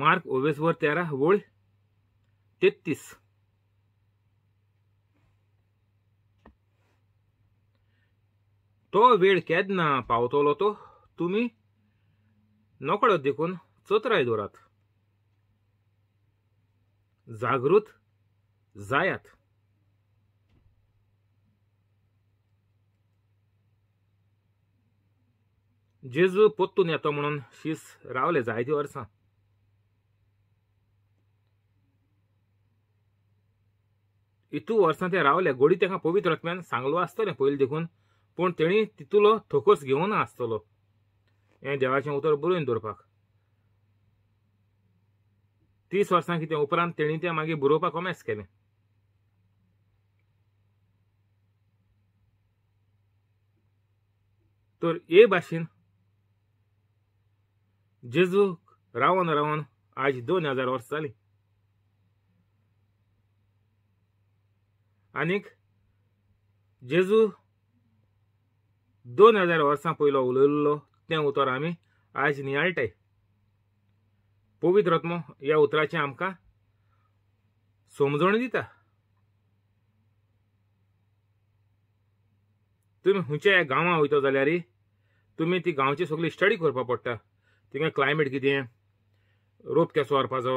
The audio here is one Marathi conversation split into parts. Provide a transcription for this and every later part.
मार्क ओवेसवर तेरा ओळ तेहतीस तो वेळ केदना पावतलो तो तुम्ही नकळत देखून चत्राय दोरात जागृत जायात जेजू पोत्तून येतो म्हणून शीस रावले जायती वर्सां इतू वर्सां ते रावले गोडी तेका पवित्र सांगलो आसतलें पयलीं देखून पूण तेणी तितुलो थोकोस घेवना आसतलो हें देवाचें उतर बरोवन दवरपाक तीस वर्सां कितें उपरांत तेणी तें मागीर बरोवपाक कोमेस केलें तर हे भाशेन जेजूक रावन रावन आज दोन हजार वर्सां जालीं आणि जेजू दोन हजार वर्सां पयलो उलयल्लो तें उतर आमी आज नियाळटाय पवित्र या ह्या आमकां समजण दिता तुमी ह्या गांवां वयता जाल्यार तुमी ती गांवची सगळी स्टडी करपा पडटा तिंगा क्लायमेट कितें रोप कसो व्हरपाचो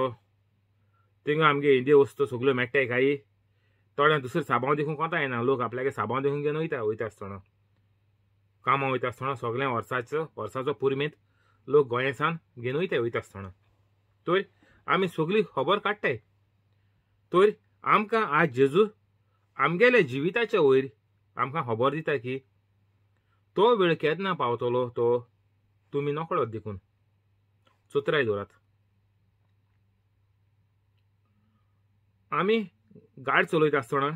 तिंगा आमगे हिंदी वस्तू सगळ्यो मेळटाय काय थोड्यां दुसरे साबांव देखून कोता येना लोक आपल्यागे साबांव देखून घेवन वयता वयता आसतना कामां वयता आसतना सगळें वर्साचो वर्साचो पुरमेंत लोक गोंयसान घेवन वयता वयता आसतना तर आमी सगळी खबर काडटाय तर आमकां आज जेजू आमगेल्या जिविताचे वयर आमकां खबर दिता की तो वेळ केन्ना पावतलो तो तुमी नकळत देखून चोत्राय दवरात आमी गाड चलयता आसतना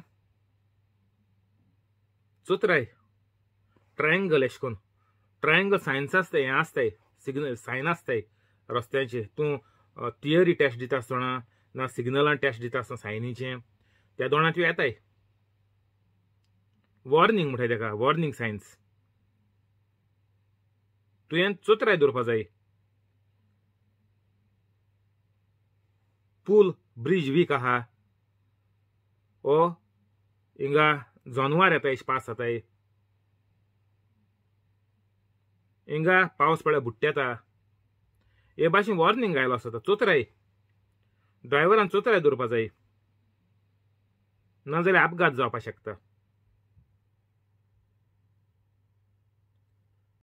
चोत्राय ट्रायंगल एश कोन ट्रायंगल सायन्स आसताय हें आसताय सिग्नल सायन आसताय रस्त्याचे तूं थियरी टेस्ट दिता आसतना ना सिग्नलान टेस्ट दिता आसतना सायनीचें त्या दोणांत येताय वॉर्निंग म्हणटाय तेका वॉर्निंग सायन्स तुवें चोत्राय दवरपा जाय पूल ब्रिज वीक आहा हिंगा inga zonuare tai spasa tai इंगा पावस पडल्या बुट्ट्याता हे भाशेन वॉर्निंग आयलो आसता चोत्राय ड्रायव्हरान चोत्राय दवरपा जाय नाजाल्यार अपघात जावपाक शकता